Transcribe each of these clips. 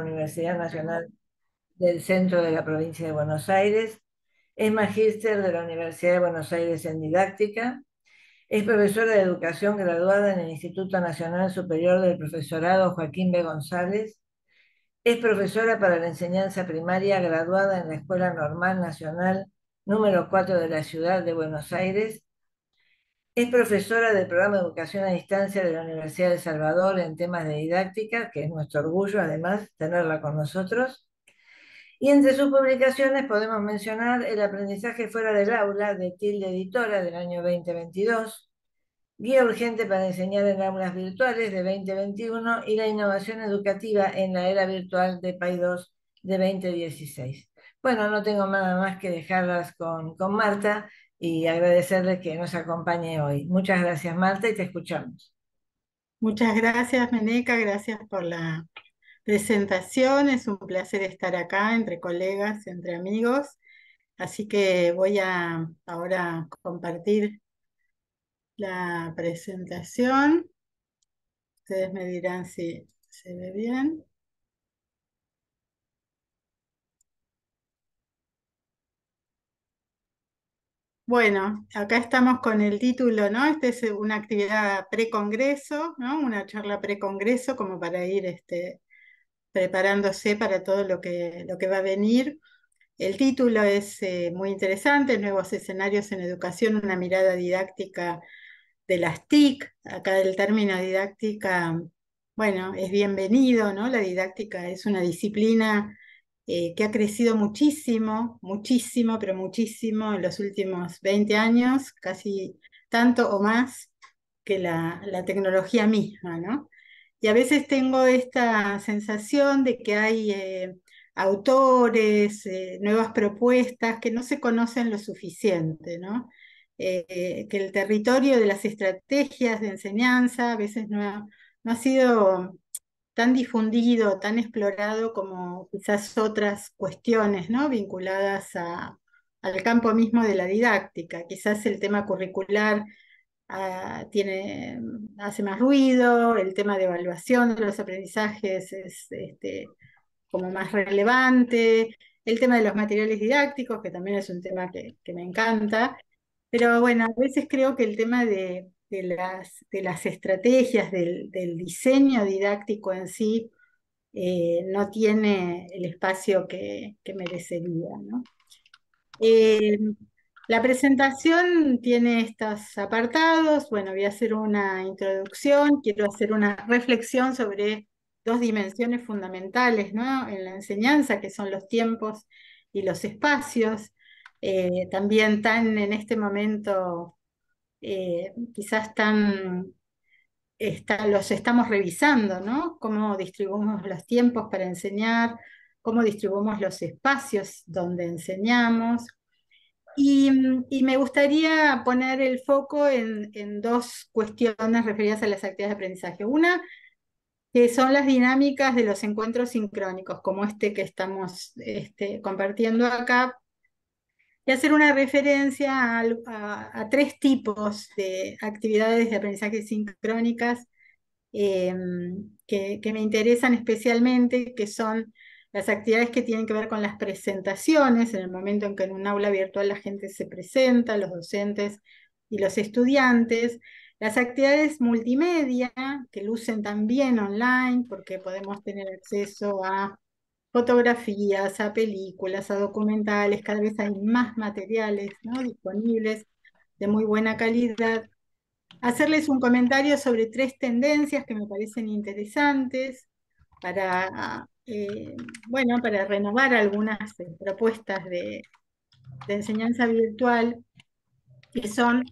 Universidad Nacional del Centro de la Provincia de Buenos Aires, es magíster de la Universidad de Buenos Aires en didáctica, es profesora de educación graduada en el Instituto Nacional Superior del Profesorado Joaquín B. González, es profesora para la enseñanza primaria graduada en la Escuela Normal Nacional número 4 de la ciudad de Buenos Aires es profesora del programa de educación a distancia de la Universidad de Salvador en temas de didáctica, que es nuestro orgullo además tenerla con nosotros. Y entre sus publicaciones podemos mencionar El aprendizaje fuera del aula de Tilde Editora del año 2022, Guía urgente para enseñar en aulas virtuales de 2021 y la innovación educativa en la era virtual de PAI2 de 2016. Bueno, no tengo nada más que dejarlas con, con Marta y agradecerle que nos acompañe hoy. Muchas gracias, Marta, y te escuchamos. Muchas gracias, Meneca, gracias por la presentación. Es un placer estar acá entre colegas, entre amigos. Así que voy a ahora compartir la presentación. Ustedes me dirán si se ve bien. Bueno, acá estamos con el título, ¿no? Esta es una actividad precongreso, ¿no? Una charla precongreso como para ir este, preparándose para todo lo que, va a venir. El título es eh, muy interesante, Nuevos escenarios en educación, una mirada didáctica de las TIC. Acá el término didáctica, bueno, es bienvenido, ¿no? La didáctica es una disciplina eh, que ha crecido muchísimo, muchísimo, pero muchísimo en los últimos 20 años, casi tanto o más que la, tecnología misma, ¿no? Y a veces tengo esta sensación de que hay eh, autores, eh, nuevas propuestas que no se conocen lo suficiente, ¿no? que el territorio de las estrategias de enseñanza a veces no ha sido tan difundido, tan explorado como quizás otras cuestiones ¿no? vinculadas al campo mismo de la didáctica. Quizás el tema curricular ah, tiene, hace más ruido, el tema de evaluación de los aprendizajes es este, como más relevante, el tema de los materiales didácticos, que también es un tema que me encanta, pero bueno, a veces creo que el tema de de las, de las estrategias, del, diseño didáctico en sí, eh, no tiene el espacio que, merecería. Eh, la presentación tiene estos apartados. Bueno, voy a hacer una introducción, quiero hacer una reflexión sobre dos dimensiones fundamentales ¿no? en la enseñanza, que son los tiempos y los espacios, eh, también tan en este momento eh, quizás los estamos revisando, ¿no? Cómo distribuimos los tiempos para enseñar, cómo distribuimos los espacios donde enseñamos. Y, me gustaría poner el foco en, dos cuestiones referidas a las actividades de aprendizaje. Una, que son las dinámicas de los encuentros sincrónicos, como este que estamos este, compartiendo acá, y hacer una referencia a, tres tipos de actividades de aprendizaje sincrónicas em, que, que, me interesan especialmente, que son las actividades que tienen que ver con las presentaciones, en el momento en que en un aula virtual la gente se presenta, los docentes y los estudiantes, las actividades multimedia, que lucen también online, porque podemos tener acceso a fotografías, a películas, a documentales, cada vez hay más materiales disponibles de muy buena calidad. Hacerles un comentario sobre tres tendencias que me parecen interesantes para, eh, bueno, para renovar algunas propuestas de enseñanza virtual, que son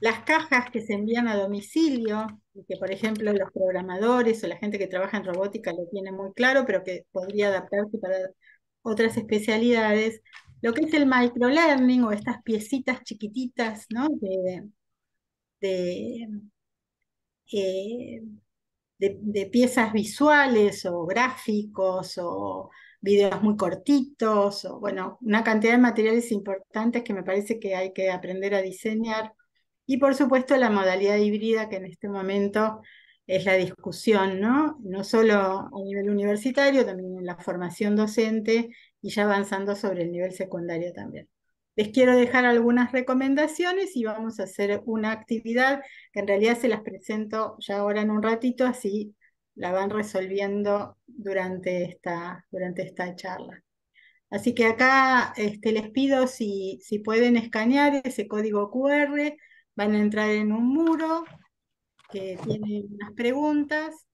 las cajas que se envían a domicilio, que por ejemplo los programadores o la gente que trabaja en robótica lo tiene muy claro, pero que podría adaptarse para otras especialidades, lo que es el microlearning o estas piecitas chiquititas, ¿no? De, de eh, piezas visuales o gráficos o videos muy cortitos, o bueno, una cantidad de materiales importantes que me parece que hay que aprender a diseñar y por supuesto la modalidad híbrida que en este momento es la discusión, ¿no? No solo a nivel universitario, también en la formación docente y ya avanzando sobre el nivel secundario también. Les quiero dejar algunas recomendaciones y vamos a hacer una actividad que en realidad se las presento ya ahora en un ratito, así la van resolviendo durante esta, durante esta charla. Así que acá este, les pido si pueden escanear ese código QR, Van a entrar en un muro que tiene unas preguntas,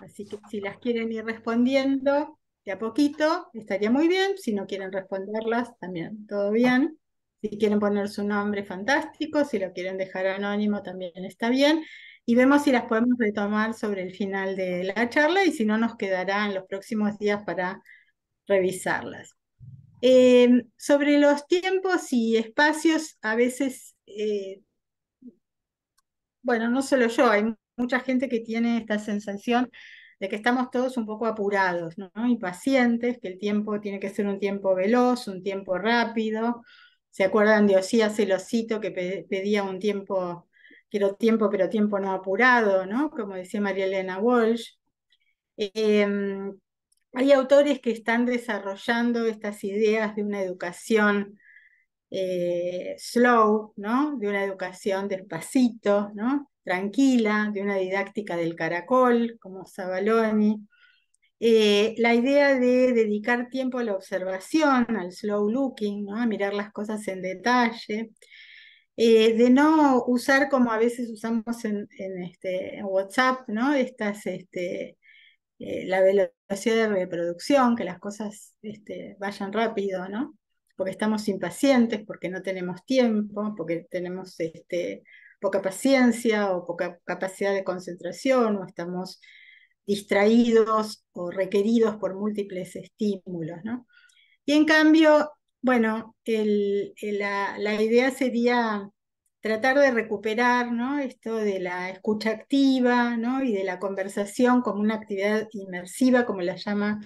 así que si las quieren ir respondiendo de a poquito, estaría muy bien. Si no quieren responderlas, también todo bien. Si quieren poner su nombre, fantástico. Si lo quieren dejar anónimo, también está bien. Y vemos si las podemos retomar sobre el final de la charla y si no, nos quedará en los próximos días para revisarlas. Eh, sobre los tiempos y espacios, a veces eh, bueno, no solo yo, hay mucha gente que tiene esta sensación de que estamos todos un poco apurados, ¿no? pacientes, que el tiempo tiene que ser un tiempo veloz, un tiempo rápido. ¿Se acuerdan de Osía Celosito que pedía un tiempo, quiero tiempo, pero tiempo no apurado, ¿no? como decía María Elena Walsh? Em, hay autores que están desarrollando estas ideas de una educación eh, slow, ¿no? de una educación despacito, ¿no? tranquila, de una didáctica del caracol, como Zabaloni. Eh, la idea de dedicar tiempo a la observación, al slow looking, a mirar las cosas en detalle, eh, de no usar como a veces usamos en, este, WhatsApp, ¿no? Estas, este, la velocidad de reproducción, que las cosas este, vayan rápido, ¿no? porque estamos impacientes, porque no tenemos tiempo, porque tenemos este, poca paciencia o poca capacidad de concentración o estamos distraídos o requeridos por múltiples estímulos. ¿no? Y en cambio, bueno, la, idea sería tratar de recuperar ¿no? esto de la escucha activa y de la conversación como una actividad inmersiva, como la llama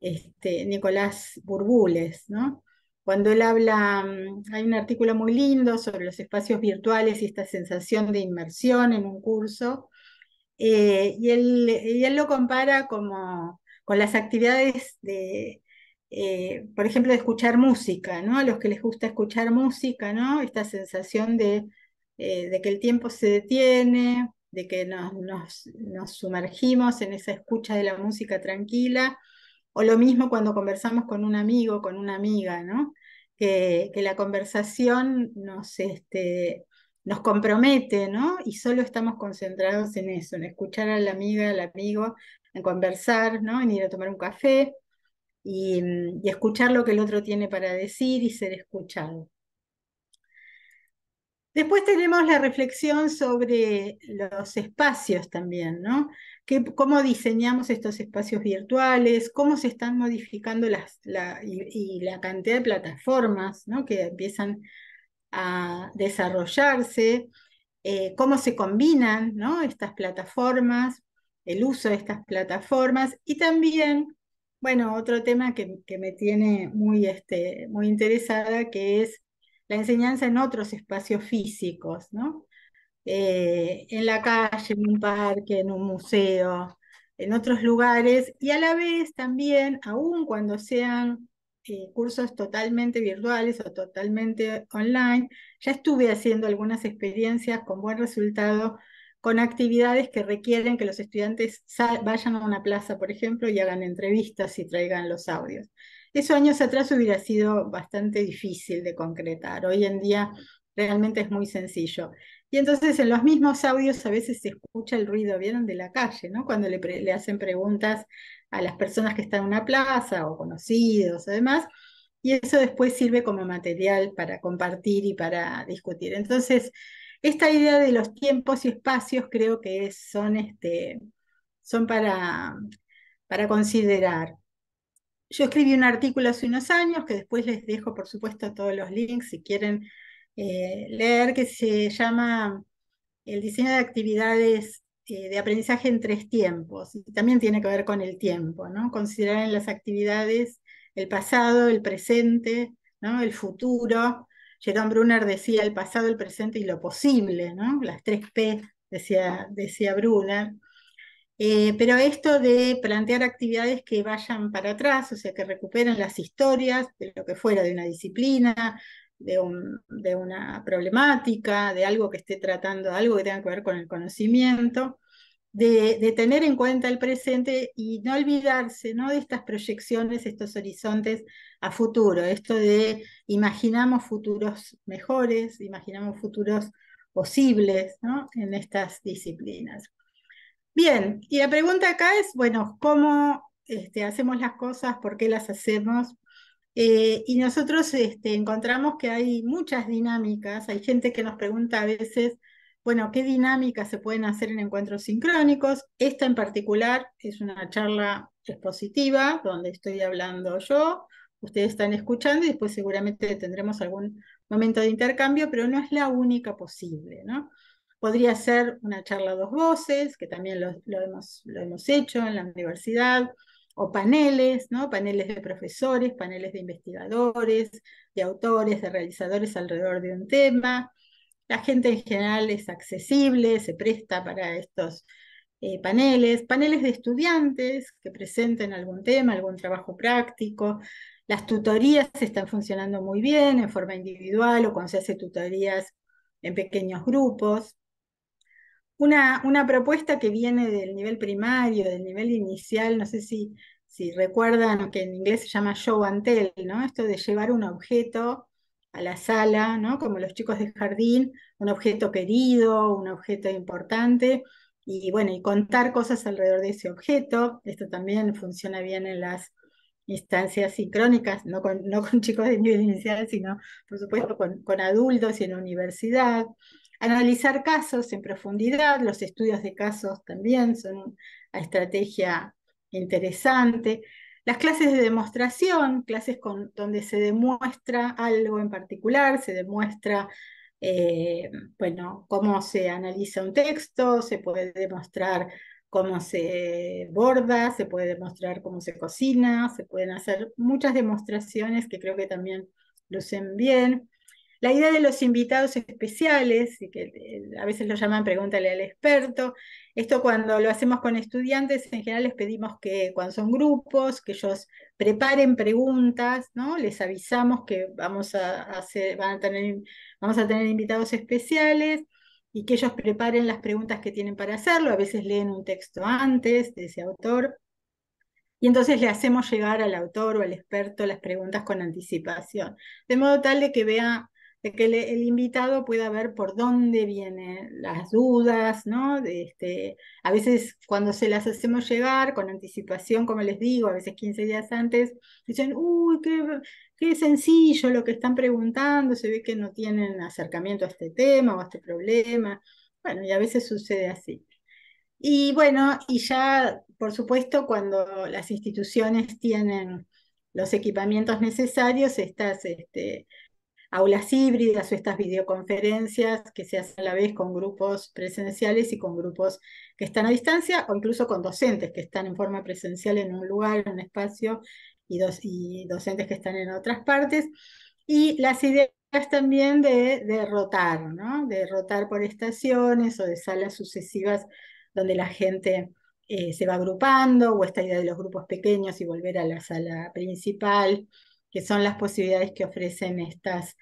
este, Nicolás Burbules. ¿no? cuando él habla, mm, hay un artículo muy lindo sobre los espacios virtuales y esta sensación de inmersión en un curso, eh, y, él, lo compara con las actividades de, eh, por ejemplo, de escuchar música, A los que les gusta escuchar música, Esta sensación eh, de, que el tiempo se detiene, de que nos sumergimos en esa escucha de la música tranquila o lo mismo cuando conversamos con un amigo, con una amiga, ¿no? Que, la conversación nos, este, nos compromete, ¿no? Y solo estamos concentrados en eso, en escuchar a la amiga, al amigo, en conversar, ¿no? En ir a tomar un café y escuchar lo que el otro tiene para decir y ser escuchado. Después tenemos la reflexión sobre los espacios también, ¿no? cómo diseñamos estos espacios virtuales, cómo se están modificando las, y, la cantidad de plataformas ¿no? que empiezan a desarrollarse, eh, cómo se combinan ¿no? estas plataformas, el uso de estas plataformas y también, bueno, otro tema que, que me tiene muy, este, muy interesada que es la enseñanza en otros espacios físicos, ¿no? Eh, en la calle, en un parque, en un museo, en otros lugares, y a la vez también, aun cuando sean eh, cursos totalmente virtuales o totalmente online, ya estuve haciendo algunas experiencias con buen resultado con actividades que requieren que los estudiantes vayan a una plaza, por ejemplo, y hagan entrevistas y traigan los audios. Eso años atrás hubiera sido bastante difícil de concretar. Hoy en día realmente es muy sencillo. Y entonces en los mismos audios a veces se escucha el ruido, vieron, de la calle, ¿no? Cuando le, hacen preguntas a las personas que están en una plaza o conocidos o demás, y eso después sirve como material para compartir y para discutir. Entonces, esta idea de los tiempos y espacios creo que son, este, son para, para considerar yo escribí un artículo hace unos años, que después les dejo, por supuesto, todos los links si quieren eh, leer, que se llama El diseño de actividades eh, de aprendizaje en tres tiempos. también tiene que ver con el tiempo, ¿no? Considerar en las actividades el pasado, el presente, ¿no? el futuro. Jerome Brunner decía el pasado, el presente y lo posible, ¿no? Las tres P, decía, decía Brunner. Eh, pero esto de plantear actividades que vayan para atrás, o sea, que recuperen las historias de lo que fuera, de una disciplina, de, una problemática, de algo que esté tratando, algo que tenga que ver con el conocimiento, de, tener en cuenta el presente y no olvidarse de estas proyecciones, estos horizontes a futuro, esto de imaginamos futuros mejores, imaginamos futuros posibles en estas disciplinas. Bien, y la pregunta acá es, bueno, ¿cómo este, hacemos las cosas? ¿Por qué las hacemos? Eh, y nosotros este, encontramos que hay muchas dinámicas. Hay gente que nos pregunta a veces, bueno, ¿qué dinámicas se pueden hacer en encuentros sincrónicos? Esta en particular es una charla expositiva donde estoy hablando yo, ustedes están escuchando y después seguramente tendremos algún momento de intercambio, pero no es la única posible, ¿no? Podría ser una charla a dos voces, que también lo, hemos, hecho en la universidad, o paneles, paneles de profesores, paneles de investigadores, de autores, de realizadores alrededor de un tema. La gente en general es accesible, se presta para estos eh, paneles, paneles de estudiantes que presenten algún tema, algún trabajo práctico. Las tutorías están funcionando muy bien en forma individual o cuando se hace tutorías en pequeños grupos una, propuesta que viene del nivel primario, del nivel inicial, no sé si, si recuerdan que en inglés se llama show and tell, ¿no? Esto de llevar un objeto a la sala, ¿no? Como los chicos del jardín, un objeto querido, un objeto importante, y bueno, y contar cosas alrededor de ese objeto. Esto también funciona bien en las instancias sincrónicas, no con, no con chicos de nivel inicial, sino por supuesto con, con adultos y en la universidad. Analizar casos en profundidad, los estudios de casos también son una estrategia interesante. Las clases de demostración, clases donde se demuestra algo en particular, se demuestra eh, bueno, cómo se analiza un texto, se puede demostrar cómo se borda, se puede demostrar cómo se cocina, se pueden hacer muchas demostraciones que creo que también lucen bien. La idea de los invitados especiales, y que eh, a veces lo llaman pregúntale al experto, esto cuando lo hacemos con estudiantes, en general les pedimos que cuando son grupos, que ellos preparen preguntas, ¿no? Les avisamos que vamos a, hacer, van a tener, vamos a tener invitados especiales y que ellos preparen las preguntas que tienen para hacerlo, a veces leen un texto antes de ese autor. Y entonces le hacemos llegar al autor o al experto las preguntas con anticipación, de modo tal de que vea de que el, invitado pueda ver por dónde vienen las dudas, ¿no? este, a veces cuando se las hacemos llegar con anticipación, como les digo, a veces 15 días antes, dicen, uy, qué, sencillo lo que están preguntando, se ve que no tienen acercamiento a este tema o a este problema. Bueno, y a veces sucede así. Y bueno, y ya, por supuesto, cuando las instituciones tienen los equipamientos necesarios, estas este, aulas híbridas o estas videoconferencias que se hacen a la vez con grupos presenciales y con grupos que están a distancia o incluso con docentes que están en forma presencial en un lugar, en un espacio y, docentes que están en otras partes. Y las ideas también de, rotar, ¿no? de rotar por estaciones o de salas sucesivas donde la gente eh, se va agrupando o esta idea de los grupos pequeños y volver a la sala principal que son las posibilidades que ofrecen estas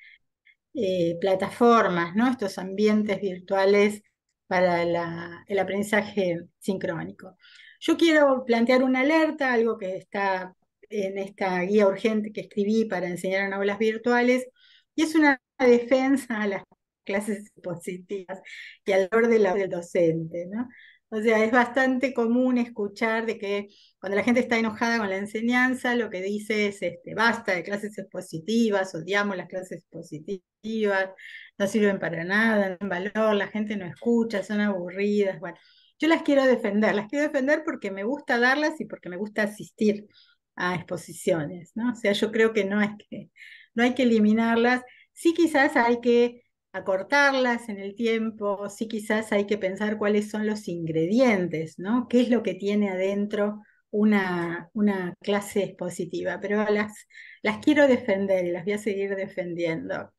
eh, plataformas, estos ambientes virtuales para el aprendizaje sincrónico. Yo quiero plantear una alerta, algo que está en esta guía urgente que escribí para enseñar en aulas virtuales, y es una defensa a las clases positivas y al orden del docente. ¿no? O sea, es bastante común escuchar de que cuando la gente está enojada con la enseñanza, lo que dice es, este, basta de clases expositivas, odiamos las clases expositivas, no sirven para nada, no tienen valor, la gente no escucha, son aburridas. Bueno, yo las quiero defender, las quiero defender porque me gusta darlas y porque me gusta asistir a exposiciones, ¿no? O sea, yo creo que no, es que, no hay que eliminarlas, sí quizás hay que acortarlas en el tiempo, sí quizás hay que pensar cuáles son los ingredientes, ¿no? ¿Qué es lo que tiene adentro una, una clase expositiva? Pero las, las quiero defender y las voy a seguir defendiendo.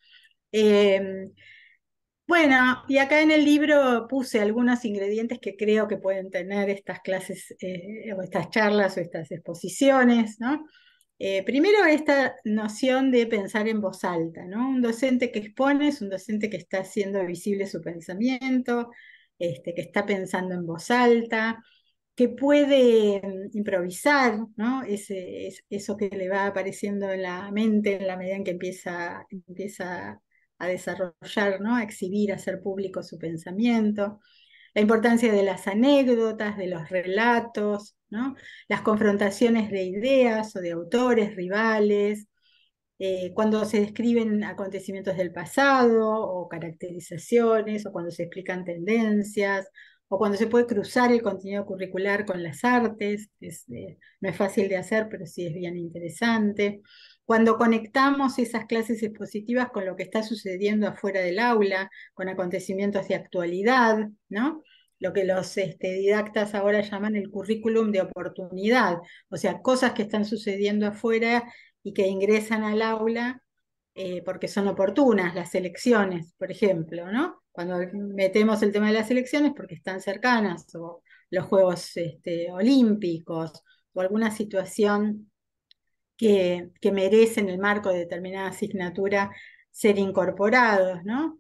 Em, bueno, y acá en el libro puse algunos ingredientes que creo que pueden tener estas clases eh, o estas charlas o estas exposiciones, ¿no? Eh, primero, esta noción de pensar en voz alta, ¿no? Un docente que expone es un docente que está haciendo visible su pensamiento, este, que está pensando en voz alta, que puede mm, improvisar, ¿no? es, eso que le va apareciendo en la mente en la medida en que empieza, a desarrollar, ¿no? a exhibir, a hacer público su pensamiento la importancia de las anécdotas, de los relatos, las confrontaciones de ideas o de autores, rivales, eh, cuando se describen acontecimientos del pasado o caracterizaciones, o cuando se explican tendencias, o cuando se puede cruzar el contenido curricular con las artes, es, eh, no es fácil de hacer, pero sí es bien interesante. Cuando conectamos esas clases expositivas con lo que está sucediendo afuera del aula, con acontecimientos de actualidad, ¿no? lo que los este, didactas ahora llaman el currículum de oportunidad, o sea, cosas que están sucediendo afuera y que ingresan al aula eh, porque son oportunas, las elecciones, por ejemplo, ¿no? Cuando metemos el tema de las elecciones porque están cercanas, o los Juegos este, Olímpicos, o alguna situación que, que merecen el marco de determinada asignatura ser incorporados, ¿no?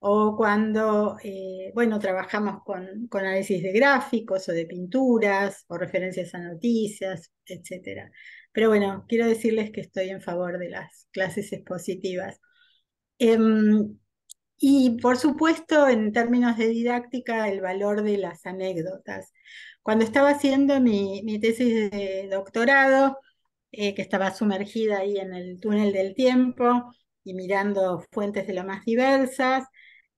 O cuando, eh, bueno, trabajamos con, análisis de gráficos o de pinturas o referencias a noticias, etc. Pero bueno, quiero decirles que estoy en favor de las clases expositivas. Em, y por supuesto, en términos de didáctica, el valor de las anécdotas. Cuando estaba haciendo mi tesis de doctorado, eh, que estaba sumergida ahí en el túnel del tiempo y mirando fuentes de lo más diversas.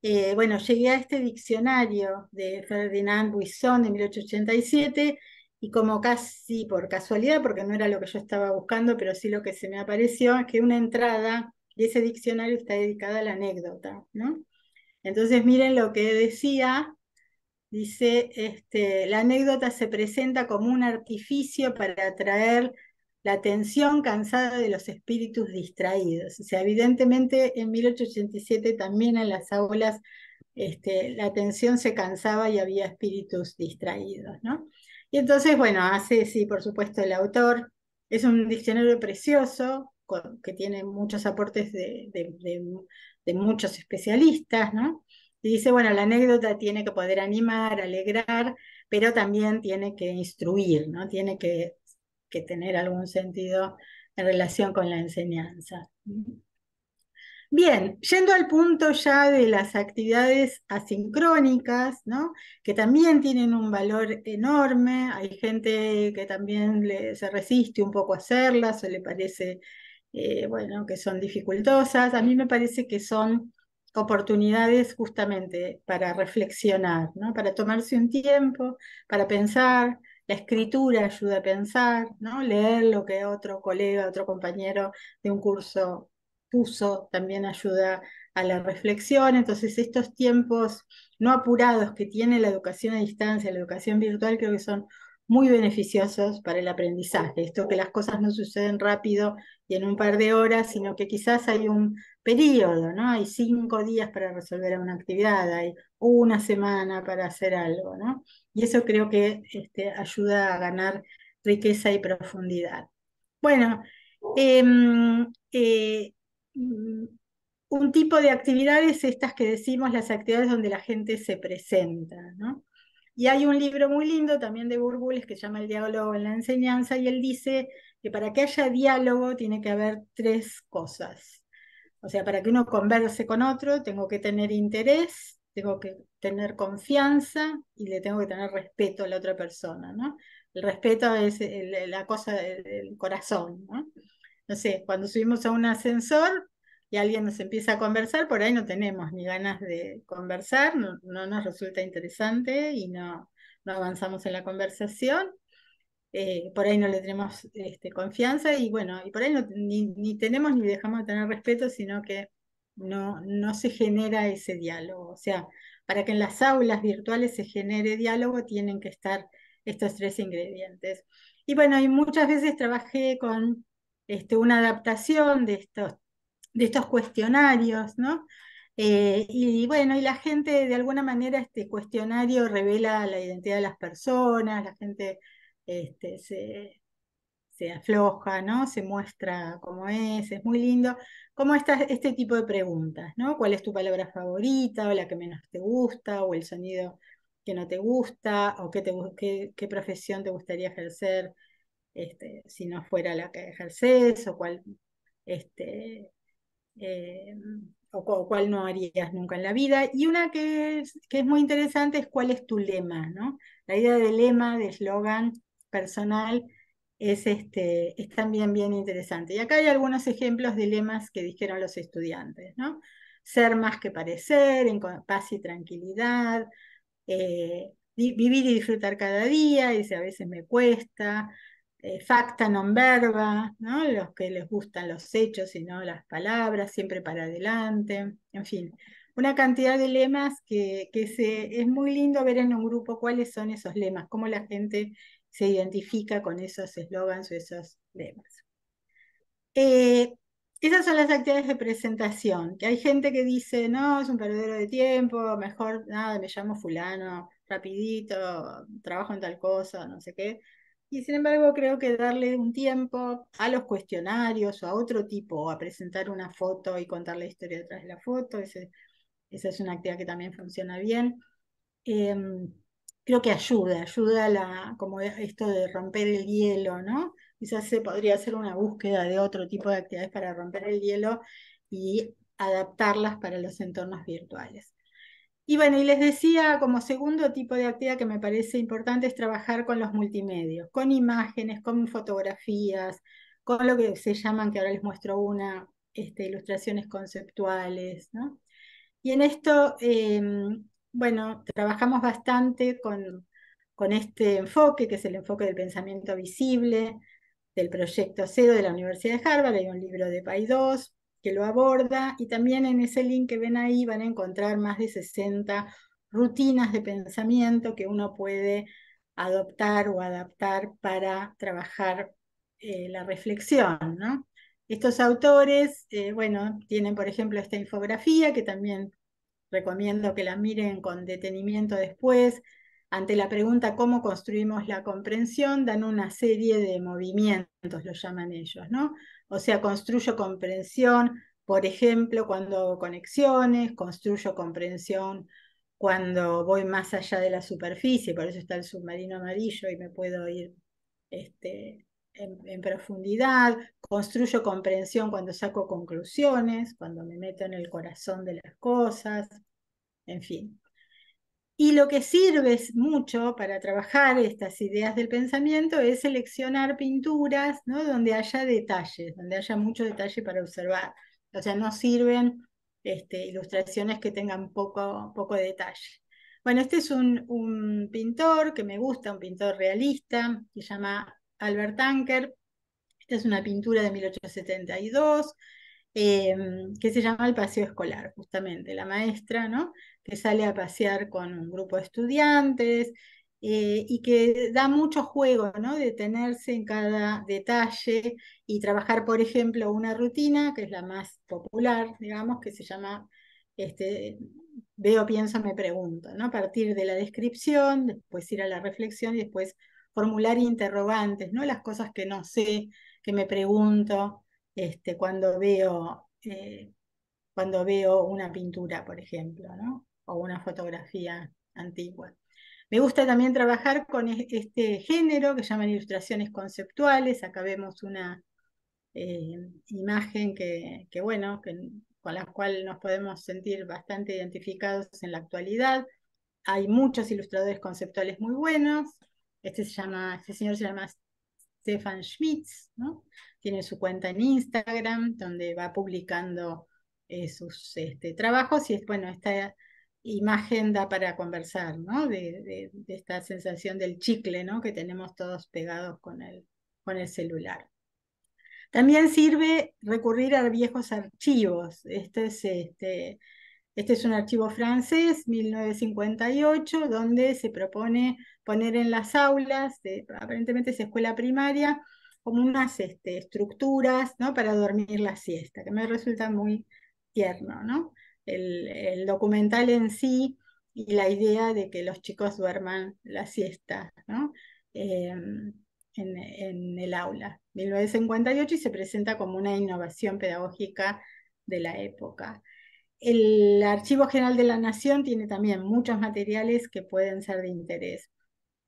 Eh, bueno, llegué a este diccionario de Ferdinand Buisson de 1887 y como casi por casualidad, porque no era lo que yo estaba buscando, pero sí lo que se me apareció, es que una entrada de ese diccionario está dedicada a la anécdota, ¿no? Entonces miren lo que decía, dice, este, la anécdota se presenta como un artificio para atraer la atención cansada de los espíritus distraídos. O sea, evidentemente en 1887 también en las aulas este, la atención se cansaba y había espíritus distraídos, ¿no? Y entonces, bueno, hace, sí, por supuesto, el autor. Es un diccionario precioso que tiene muchos aportes de, de muchos especialistas, ¿no? Y dice, bueno, la anécdota tiene que poder animar, alegrar, pero también tiene que instruir, ¿no? Tiene que que tener algún sentido en relación con la enseñanza. Bien, yendo al punto ya de las actividades asincrónicas, ¿no? que también tienen un valor enorme, hay gente que también se resiste un poco a hacerlas o le parece eh, bueno, que son dificultosas, a mí me parece que son oportunidades justamente para reflexionar, ¿no? para tomarse un tiempo, para pensar, la escritura ayuda a pensar, ¿no? Leer lo que otro colega, otro compañero de un curso puso también ayuda a la reflexión. Entonces, estos tiempos no apurados que tiene la educación a distancia, la educación virtual, creo que son muy beneficiosos para el aprendizaje. Esto que las cosas no suceden rápido y en un par de horas, sino que quizás hay un periodo, ¿no? Hay cinco días para resolver una actividad, hay una semana para hacer algo, ¿no? Y eso creo que este, ayuda a ganar riqueza y profundidad. Bueno, em, eh, mm, un tipo de actividades, estas que decimos, las actividades donde la gente se presenta, ¿no? Y hay un libro muy lindo también de Burbules que se llama El diálogo en la enseñanza y él dice que para que haya diálogo tiene que haber tres cosas. O sea, para que uno converse con otro, tengo que tener interés, tengo que tener confianza y le tengo que tener respeto a la otra persona, ¿no? El respeto es la cosa del corazón, ¿no? No sé, cuando subimos a un ascensor, y alguien nos empieza a conversar, por ahí no tenemos ni ganas de conversar, no, nos resulta interesante y no, no avanzamos en la conversación. Eh, por ahí no le tenemos este, confianza y bueno, y por ahí no, ni, tenemos ni dejamos de tener respeto, sino que no, no se genera ese diálogo. O sea, para que en las aulas virtuales se genere diálogo tienen que estar estos tres ingredientes. Y bueno, y muchas veces trabajé con este, una adaptación de estos de estos cuestionarios, ¿no? Eh, y bueno, y la gente de alguna manera este cuestionario revela la identidad de las personas, la gente este, se, afloja, ¿no? Se muestra como es, es muy lindo. Como este tipo de preguntas, ¿no? ¿Cuál es tu palabra favorita o la que menos te gusta o el sonido que no te gusta o qué, qué, profesión te gustaría ejercer este, si no fuera la que ejerces o cuál... Este, eh, o, cuál no harías nunca en la vida. Y una que es, que es muy interesante es cuál es tu lema, ¿no? La idea de lema, de eslogan personal, es, este, es también bien interesante. Y acá hay algunos ejemplos de lemas que dijeron los estudiantes, ¿no? Ser más que parecer, en paz y tranquilidad, eh, vivir y disfrutar cada día, dice, a veces me cuesta, eh, facta non verba, los que les gustan los hechos y no las palabras, siempre para adelante, en fin, una cantidad de lemas que, que es muy lindo ver en un grupo cuáles son esos lemas, cómo la gente se identifica con esos eslogans o esos lemas. Eh, esas son las actividades de presentación, que hay gente que dice, no, es un perdedero de tiempo, mejor, nada, me llamo fulano, rapidito, trabajo en tal cosa, no sé qué. Y sin embargo, creo que darle un tiempo a los cuestionarios o a otro tipo, a presentar una foto y contar la historia detrás de la foto, esa es una actividad que también funciona bien. Em, creo que ayuda, ayuda a la, como esto de romper el hielo, ¿no? Quizás se podría hacer una búsqueda de otro tipo de actividades para romper el hielo y adaptarlas para los entornos virtuales. Y bueno, y les decía como segundo tipo de actividad que me parece importante es trabajar con los multimedios, con imágenes, con fotografías, con lo que se llaman, que ahora les muestro una, este, ilustraciones conceptuales, Y en esto, em, bueno, trabajamos bastante con, con este enfoque, que es el enfoque del pensamiento visible, del proyecto CEDO de la Universidad de Harvard, hay un libro de PAI 2, que lo aborda y también en ese link que ven ahí van a encontrar más de 60 rutinas de pensamiento que uno puede adoptar o adaptar para trabajar eh, la reflexión. Estos autores, eh, bueno, tienen por ejemplo esta infografía que también recomiendo que la miren con detenimiento después. Ante la pregunta cómo construimos la comprensión, dan una serie de movimientos, lo llaman ellos, ¿no? o sea, construyo comprensión, por ejemplo, cuando hago conexiones, construyo comprensión cuando voy más allá de la superficie, por eso está el submarino amarillo y me puedo ir este, en, profundidad, construyo comprensión cuando saco conclusiones, cuando me meto en el corazón de las cosas, en fin. Y lo que sirve mucho para trabajar estas ideas del pensamiento es seleccionar pinturas donde haya detalles, donde haya mucho detalle para observar. O sea, no sirven este, ilustraciones que tengan poco, poco detalle. Bueno, este es un, un, pintor que me gusta, un pintor realista, que se llama Albert Anker. Esta es una pintura de 1872. Em, que se llama el paseo escolar, justamente, la maestra, ¿no? Que sale a pasear con un grupo de estudiantes eh, y que da mucho juego, ¿no? Detenerse en cada detalle y trabajar, por ejemplo, una rutina, que es la más popular, digamos, que se llama este, veo, pienso, me pregunto, ¿no? A partir de la descripción, después ir a la reflexión y después formular interrogantes, ¿no? Las cosas que no sé, que me pregunto, este, cuando, veo, eh, cuando veo una pintura, por ejemplo, o una fotografía antigua. Me gusta también trabajar con e, este género que llaman ilustraciones conceptuales. Acá vemos una eh, imagen que, bueno, con la cual nos podemos sentir bastante identificados en la actualidad. Hay muchos ilustradores conceptuales muy buenos. Este, se llama, este señor se llama Stefan Schmitz, ¿no? Tiene su cuenta en Instagram donde va publicando eh, sus este, trabajos y es, bueno, esta imagen da para conversar, ¿no? De, esta sensación del chicle, ¿no? Que tenemos todos pegados con el, con el celular. También sirve recurrir a viejos archivos. Este es este, este es un archivo francés, 1958, donde se propone poner en las aulas, aparentemente es escuela primaria, como unas este, estructuras para dormir la siesta, que me resulta muy tierno. El, documental en sí y la idea de que los chicos duerman la siesta em, en el aula. 1958 y se presenta como una innovación pedagógica de la época. El Archivo General de la Nación tiene también muchos materiales que pueden ser de interés.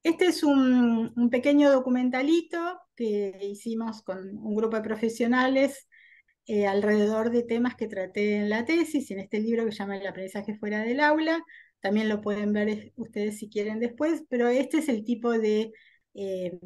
Este es un, pequeño documentalito que hicimos con un grupo de profesionales eh, alrededor de temas que traté en la tesis, en este libro que se llama El aprendizaje fuera del aula. También lo pueden ver ustedes si quieren después, pero este es el tipo de, eh,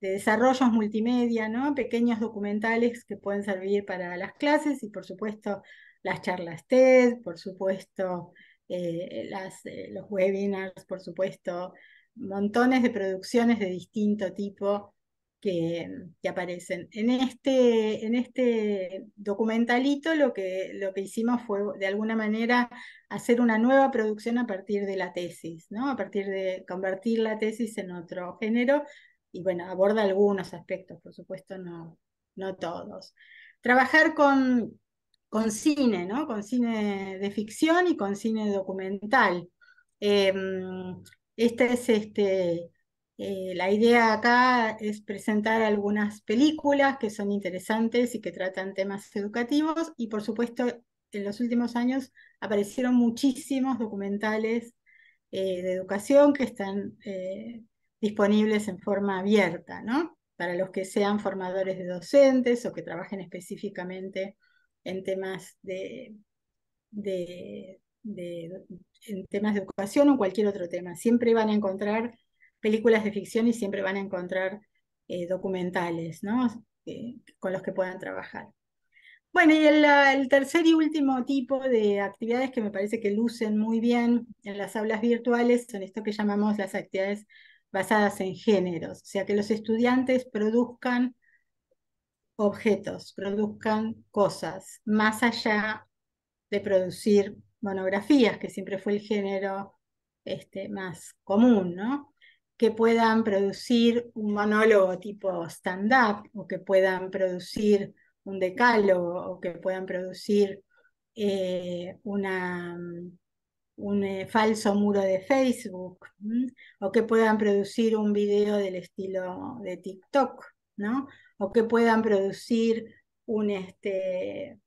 de desarrollos multimedia, ¿no? pequeños documentales que pueden servir para las clases y por supuesto las charlas TED, por supuesto, eh, las, eh, los webinars, por supuesto, montones de producciones de distinto tipo que, aparecen. En este, en este documentalito lo que, lo que hicimos fue, de alguna manera, hacer una nueva producción a partir de la tesis, ¿no? a partir de convertir la tesis en otro género, y bueno, aborda algunos aspectos, por supuesto, no, no todos. Trabajar con, con cine, ¿no? Con cine de ficción y con cine documental. Em, esta es este, eh, la idea acá es presentar algunas películas que son interesantes y que tratan temas educativos y por supuesto en los últimos años aparecieron muchísimos documentales eh, de educación que están eh, disponibles en forma abierta, ¿no? Para los que sean formadores de docentes o que trabajen específicamente en temas de, temas de educación o cualquier otro tema. Siempre van a encontrar películas de ficción y siempre van a encontrar eh, documentales ¿no? Eh, con los que puedan trabajar. Bueno, y el, el, tercer y último tipo de actividades que me parece que lucen muy bien en las aulas virtuales son esto que llamamos las actividades basadas en géneros, o sea, que los estudiantes produzcan objetos, produzcan cosas, más allá de producir monografías, que siempre fue el género este, más común, ¿no? que puedan producir un monólogo tipo stand-up, o que puedan producir un decálogo, o que puedan producir eh, una, un eh, falso muro de Facebook, o que puedan producir un video del estilo de TikTok, ¿no? o que puedan producir un, este,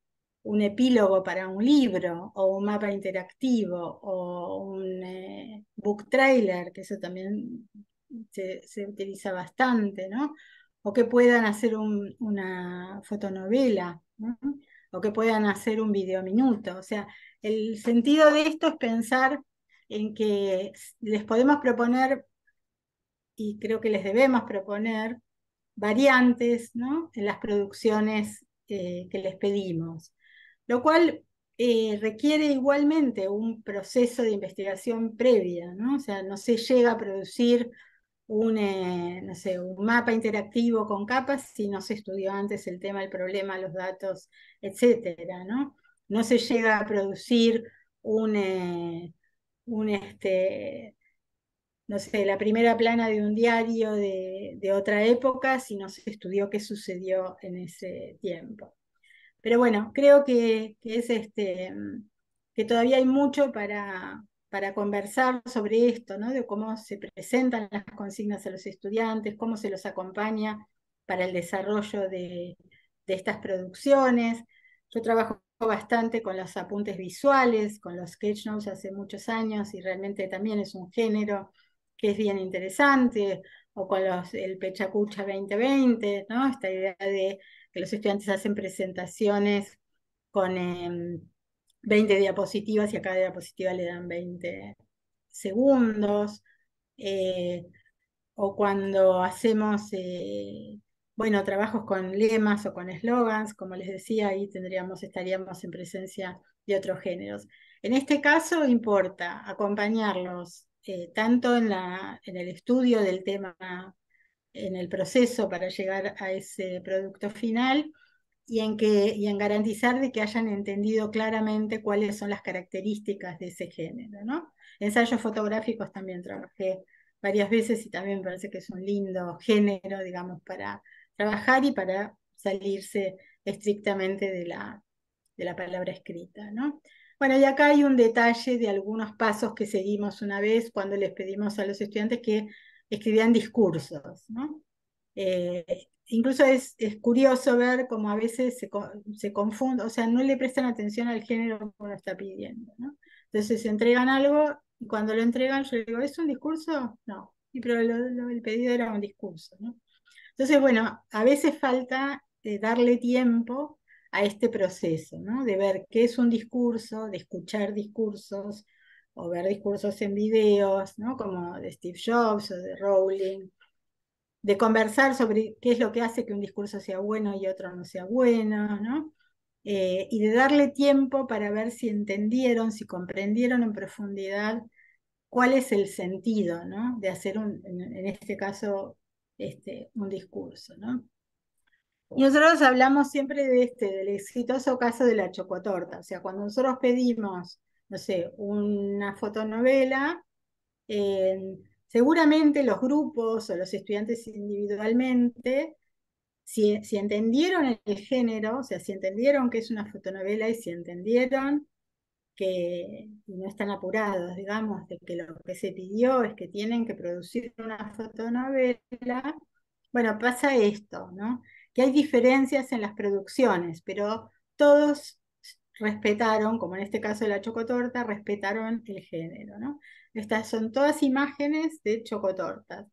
un epílogo para un libro o un mapa interactivo o un eh, book trailer, que eso también se, se, utiliza bastante, ¿no? O que puedan hacer una fotonovela, o que puedan hacer un video O sea, el sentido de esto es pensar en que les podemos proponer, y creo que les debemos proponer, variantes ¿no? en las producciones eh, que les pedimos, lo cual eh, requiere igualmente un proceso de investigación previa, ¿no? o sea, no se llega a producir un, eh, sé, un mapa interactivo con capas si no se estudió antes el tema, el problema, los datos, etc. ¿no? No se llega a producir un, un este, no sé, la primera plana de un diario de, otra época si no se estudió qué sucedió en ese tiempo. Pero bueno, creo que, es este, que todavía hay mucho para, conversar sobre esto, de cómo se presentan las consignas a los estudiantes, cómo se los acompaña para el desarrollo de, de estas producciones. Yo trabajo bastante con los apuntes visuales, con los sketch notes hace muchos años y realmente también es un género que es bien interesante, o con el Pechacucha 2020, ¿no? Esta idea de que los estudiantes hacen presentaciones con 20 em, diapositivas y a cada diapositiva le dan 20 segundos, eh, o cuando hacemos, eh, bueno, trabajos con lemas o con eslogans, como les decía, ahí tendríamos, estaríamos en presencia de otros géneros. En este caso importa acompañarlos eh, tanto en, la, en el estudio del tema, en el proceso para llegar a ese producto final, y en, que, y en garantizar de que hayan entendido claramente cuáles son las características de ese género. ¿no? Ensayos fotográficos también trabajé varias veces y también parece que es un lindo género, digamos, para trabajar y para salirse estrictamente de la, de la palabra escrita. ¿no? Bueno, y acá hay un detalle de algunos pasos que seguimos una vez cuando les pedimos a los estudiantes que escribían discursos, eh, incluso es, es, curioso ver cómo a veces se, se confunde, o sea, no le prestan atención al género que uno está pidiendo, Entonces se entregan algo y cuando lo entregan yo digo, ¿es un discurso? No, y pero el pedido era un discurso, Entonces, bueno, a veces falta eh, darle tiempo a este proceso, ¿no? de ver qué es un discurso, de escuchar discursos o ver discursos en videos, ¿no? como de Steve Jobs o de Rowling, de conversar sobre qué es lo que hace que un discurso sea bueno y otro no sea bueno, ¿no? Eh, y de darle tiempo para ver si entendieron, si comprendieron en profundidad cuál es el sentido ¿no? de hacer, un, en, este caso, este, un discurso. ¿no? Y nosotros hablamos siempre de este, del exitoso caso de la chocotorta. O sea, cuando nosotros pedimos, no sé, una fotonovela, seguramente los grupos o los estudiantes individualmente, si, si entendieron el género, o sea, si entendieron que es una fotonovela y si entendieron que no están apurados, digamos, de que lo que se pidió es que tienen que producir una fotonovela, bueno, pasa esto, ¿no? que hay diferencias en las producciones, pero todos respetaron, como en este caso de la chocotorta, respetaron el género. Estas son todas imágenes de chocotortas.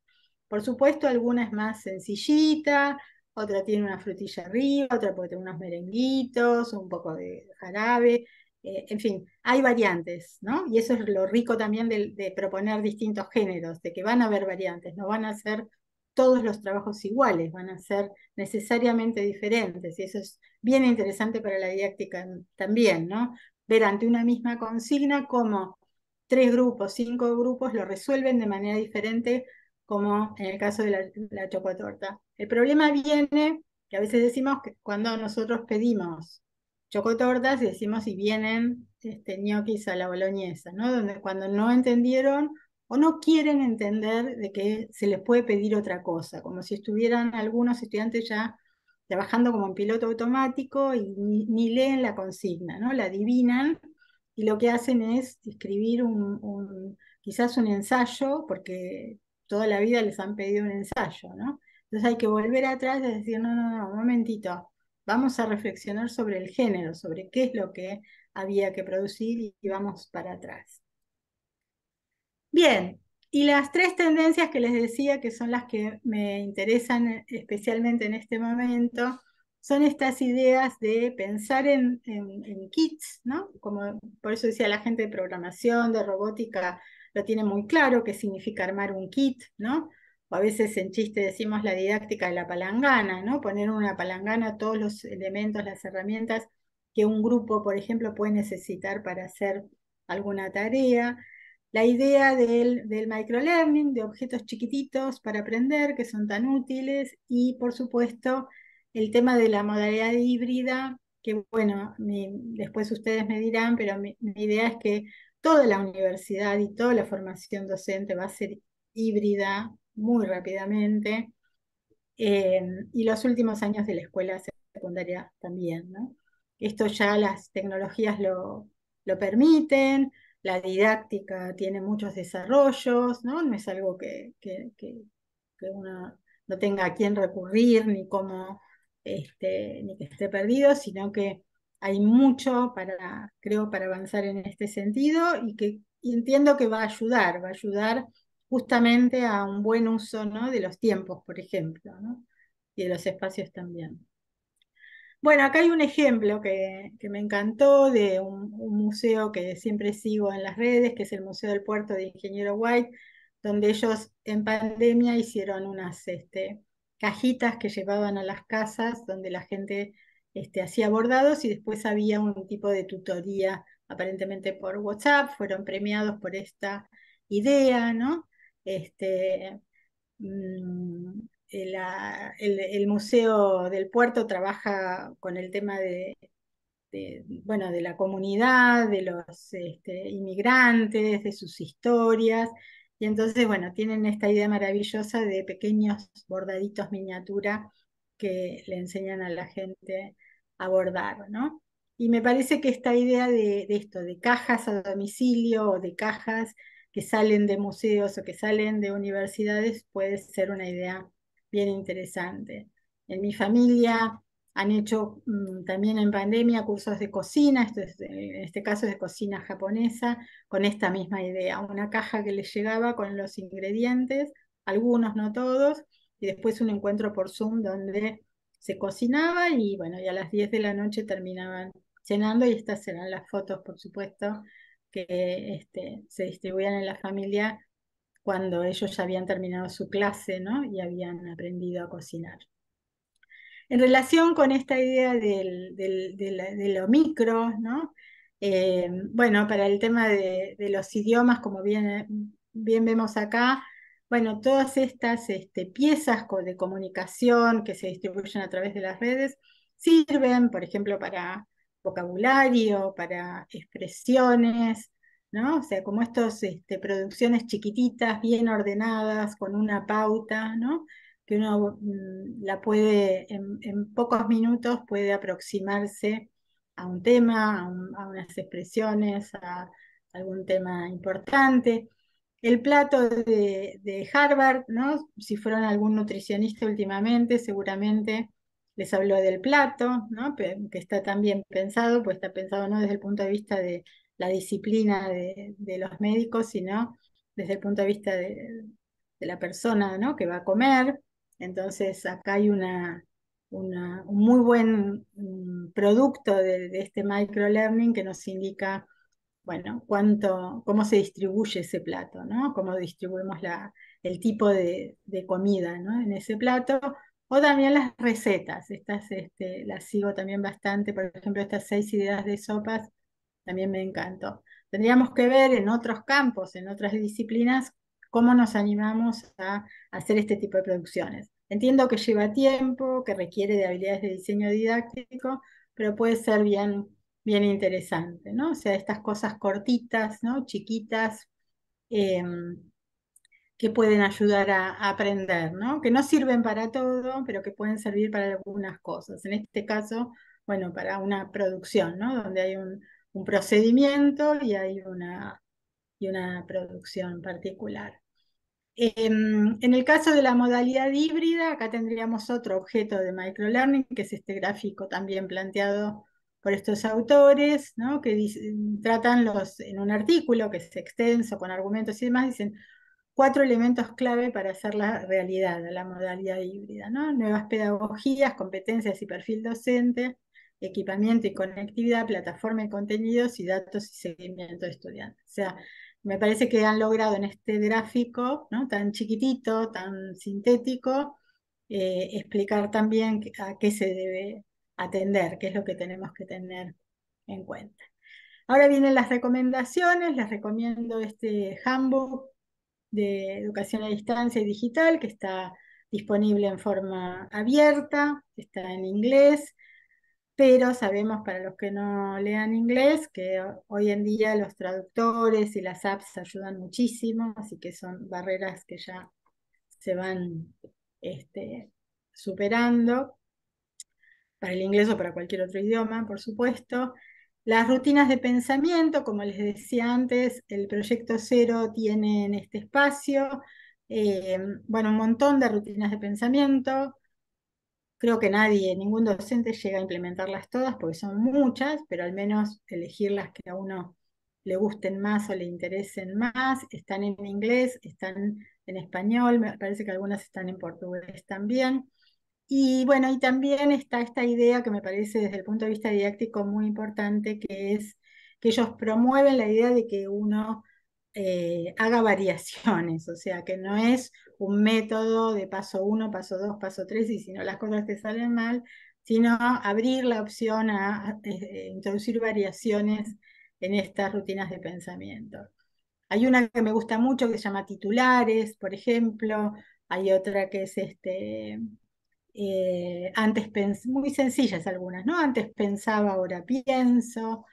Por supuesto, alguna es más sencillita, otra tiene una frutilla arriba, otra puede tener unos merenguitos, un poco de jarabe, eh, en fin, hay variantes, ¿no? Y eso es lo rico también de, de, proponer distintos géneros, de que van a haber variantes, no van a ser todos los trabajos iguales, van a ser necesariamente diferentes. Y eso es bien interesante para la didáctica también, ¿no? Ver ante una misma consigna cómo tres grupos, cinco grupos lo resuelven de manera diferente, como en el caso de la, chocotorta. El problema viene, que a veces decimos que cuando nosotros pedimos chocotortas y decimos si vienen este, ñoquis a la boloñesa, ¿no? Donde cuando no entendieron o no quieren entender de que se les puede pedir otra cosa, como si estuvieran algunos estudiantes ya trabajando como en piloto automático y ni, leen la consigna, ¿no? La adivinan y lo que hacen es escribir un, quizás un ensayo, porque toda la vida les han pedido un ensayo, ¿no? Entonces hay que volver atrás y decir, no, no, no, un momentito, vamos a reflexionar sobre el género, sobre qué es lo que había que producir y vamos para atrás. Bien, y las tres tendencias que les decía, que son las que me interesan especialmente en este momento, son estas ideas de pensar en, kits, ¿no? Como por eso decía la gente de programación, de robótica, lo tiene muy claro qué significa armar un kit, ¿no? O a veces en chiste decimos la didáctica de la palangana, ¿no? Poner una palangana todos los elementos, las herramientas que un grupo, por ejemplo, puede necesitar para hacer alguna tarea la idea del, del microlearning, de objetos chiquititos para aprender que son tan útiles y por supuesto el tema de la modalidad híbrida, que bueno, después ustedes me dirán, pero mi, idea es que toda la universidad y toda la formación docente va a ser híbrida muy rápidamente y los últimos años de la escuela secundaria también, ¿no? Esto ya las tecnologías lo permiten, la didáctica tiene muchos desarrollos, ¿no? No es algo que, uno no tenga a quién recurrir, ni cómo, este, que esté perdido, sino que hay mucho para, creo, para avanzar en este sentido y que entiendo que va a ayudar, va a ayudar justamente a un buen uso ¿no? de los tiempos, por ejemplo, y de los espacios también. Bueno, acá hay un ejemplo que, me encantó de un, museo que siempre sigo en las redes, que es el Museo del Puerto de Ingeniero White, donde ellos en pandemia hicieron unas este, cajitas que llevaban a las casas donde la gente este, hacía bordados y después había un tipo de tutoría aparentemente por WhatsApp, fueron premiados por esta idea, ¿no? Este, mm, eh, el, Museo del Puerto trabaja con el tema de, bueno, de la comunidad, de los este, inmigrantes, de sus historias. Y entonces, bueno, tienen esta idea maravillosa de pequeños bordaditos miniatura que le enseñan a la gente a bordar, Y me parece que esta idea de, de esto, de cajas a domicilio o de cajas que salen de museos o que salen de universidades, puede ser una idea bien interesante. En mi familia han hecho mm, también en pandemia cursos de cocina, esto en este caso de cocina japonesa, con esta misma idea, una caja que les llegaba con los ingredientes, algunos, no todos, y después un encuentro por Zoom donde se cocinaba y bueno, y a las 10 de la noche terminaban cenando y estas serán las fotos, por supuesto, que este, se distribuían en la familia cuando ellos ya habían terminado su clase y habían aprendido a cocinar. En relación con esta idea de lo micro, eh, bueno, para el tema de, los idiomas, como bien, vemos acá, bueno, todas estas este, piezas de comunicación que se distribuyen a través de las redes sirven, por ejemplo, para vocabulario, para expresiones, ¿no? O sea, como estas este, producciones chiquititas, bien ordenadas, con una pauta, ¿no? Que uno mm, la puede, en, pocos minutos puede aproximarse a un tema, a, unas expresiones, a algún tema importante el plato de, de, Harvard, ¿no? Si fueron algún nutricionista últimamente, seguramente les habló del plato, ¿no? Que está tan bien pensado, pues está pensado no desde el punto de vista de la disciplina de, los médicos, sino desde el punto de vista de, la persona ¿no? que va a comer. Entonces acá hay una, un muy buen mm, producto de, este microlearning que nos indica bueno, cuánto, cómo se distribuye ese plato, ¿no? cómo distribuimos la, el tipo de, comida en ese plato, o también las recetas, estas este, las sigo también bastante, por ejemplo, estas seis ideas de sopas también me encantó. Tendríamos que ver en otros campos, en otras disciplinas, cómo nos animamos a hacer este tipo de producciones. Entiendo que lleva tiempo, que requiere de habilidades de diseño didáctico, pero puede ser bien, bien interesante, ¿no? O sea, estas cosas cortitas, ¿no? Chiquitas, em, que pueden ayudar a, a, aprender, ¿no? Que no sirven para todo, pero que pueden servir para algunas cosas. En este caso, bueno, para una producción, ¿no? Donde hay un, un procedimiento y hay una, y una producción particular. Em, en el caso de la modalidad híbrida, acá tendríamos otro objeto de microlearning, que es este gráfico también planteado por estos autores, que tratan los, en un artículo que es extenso, con argumentos y demás, dicen cuatro elementos clave para hacer la realidad, de la modalidad híbrida, nuevas pedagogías, competencias y perfil docente, equipamiento y conectividad, plataforma de contenidos y datos y seguimiento de estudiantes. O sea, me parece que han logrado en este gráfico tan chiquitito, tan sintético, eh, explicar también a qué se debe atender, qué es lo que tenemos que tener en cuenta. Ahora vienen las recomendaciones, les recomiendo este handbook de educación a distancia y digital que está disponible en forma abierta, está en inglés, pero sabemos para los que no lean inglés que hoy en día los traductores y las apps ayudan muchísimo, así que son barreras que ya se van este, superando para el inglés o para cualquier otro idioma, por supuesto. Las rutinas de pensamiento, como les decía antes, el proyecto cero tiene en este espacio, eh, bueno, un montón de rutinas de pensamiento, Creo que nadie, ningún docente llega a implementarlas todas porque son muchas, pero al menos elegir las que a uno le gusten más o le interesen más. Están en inglés, están en español, me parece que algunas están en portugués también. Y bueno, y también está esta idea que me parece desde el punto de vista didáctico muy importante, que es que ellos promueven la idea de que uno eh, haga variaciones, o sea, que no es un método de paso uno, paso dos, paso tres y si no las cosas te salen mal, sino abrir la opción a, eh, introducir variaciones en estas rutinas de pensamiento. Hay una que me gusta mucho que se llama titulares, por ejemplo, hay otra que es este, eh, antes muy sencillas algunas, ¿no? Antes pensaba, ahora pienso,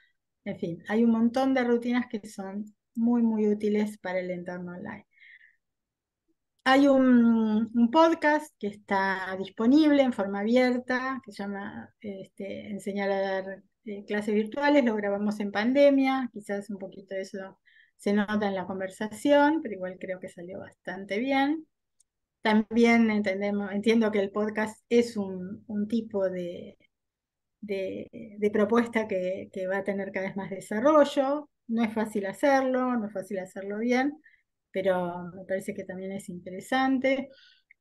en fin, hay un montón de rutinas que son muy, muy útiles para el entorno online. Hay un, podcast que está disponible en forma abierta, que se llama este, Enseñar a dar eh, clases virtuales, lo grabamos en pandemia, quizás un poquito de eso se nota en la conversación, pero igual creo que salió bastante bien. También entendemos, entiendo que el podcast es un, tipo de, propuesta que, va a tener cada vez más desarrollo. No es fácil hacerlo, no es fácil hacerlo bien, pero me parece que también es interesante.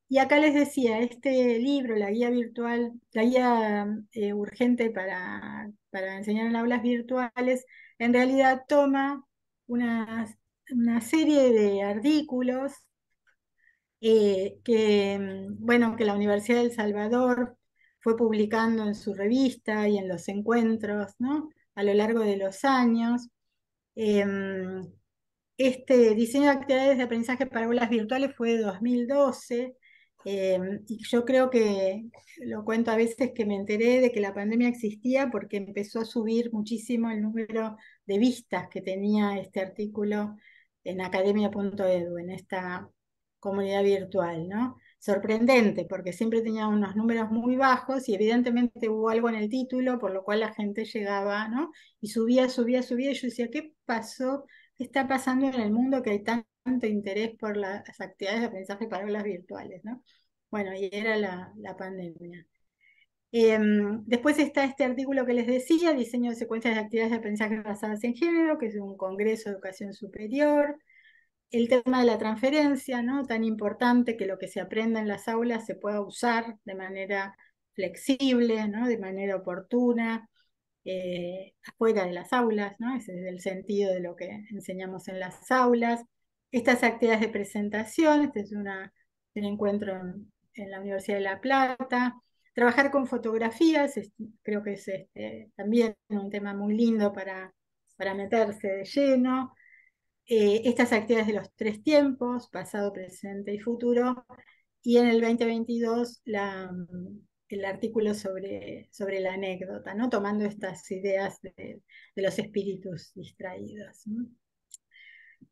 Y acá les decía, este libro, la guía virtual, la guía eh, urgente para, para enseñar en aulas virtuales, en realidad toma una, una serie de artículos eh, que, mm, bueno, que la Universidad del Salvador fue publicando en su revista y en los encuentros, ¿no? A lo largo de los años. Em, este diseño de actividades de aprendizaje para aulas virtuales fue de 2012 em, y yo creo que, lo cuento a veces, que me enteré de que la pandemia existía porque empezó a subir muchísimo el número de vistas que tenía este artículo en academia.edu, en esta comunidad virtual, ¿no? sorprendente, porque siempre tenía unos números muy bajos y evidentemente hubo algo en el título, por lo cual la gente llegaba, ¿no? Y subía, subía, subía, y yo decía, ¿qué pasó? ¿Qué está pasando en el mundo que hay tanto interés por las actividades de aprendizaje para aulas virtuales, Bueno, y era la, la pandemia. Em, después está este artículo que les decía, diseño de secuencias de actividades de aprendizaje basadas en género, que es un congreso de educación superior, el tema de la transferencia, ¿no? Tan importante que lo que se aprenda en las aulas se pueda usar de manera flexible, ¿no? De manera oportuna, eh, fuera de las aulas, ¿no? Ese es el sentido de lo que enseñamos en las aulas. Estas actividades de presentación, este es un encuentro en, la Universidad de La Plata. Trabajar con fotografías, creo que es este, también un tema muy lindo para, para meterse de lleno. Eh, estas actividades de los tres tiempos, pasado, presente y futuro, y en el 2022 la, mm, el artículo sobre, sobre la anécdota, ¿no? tomando estas ideas de, los espíritus distraídos.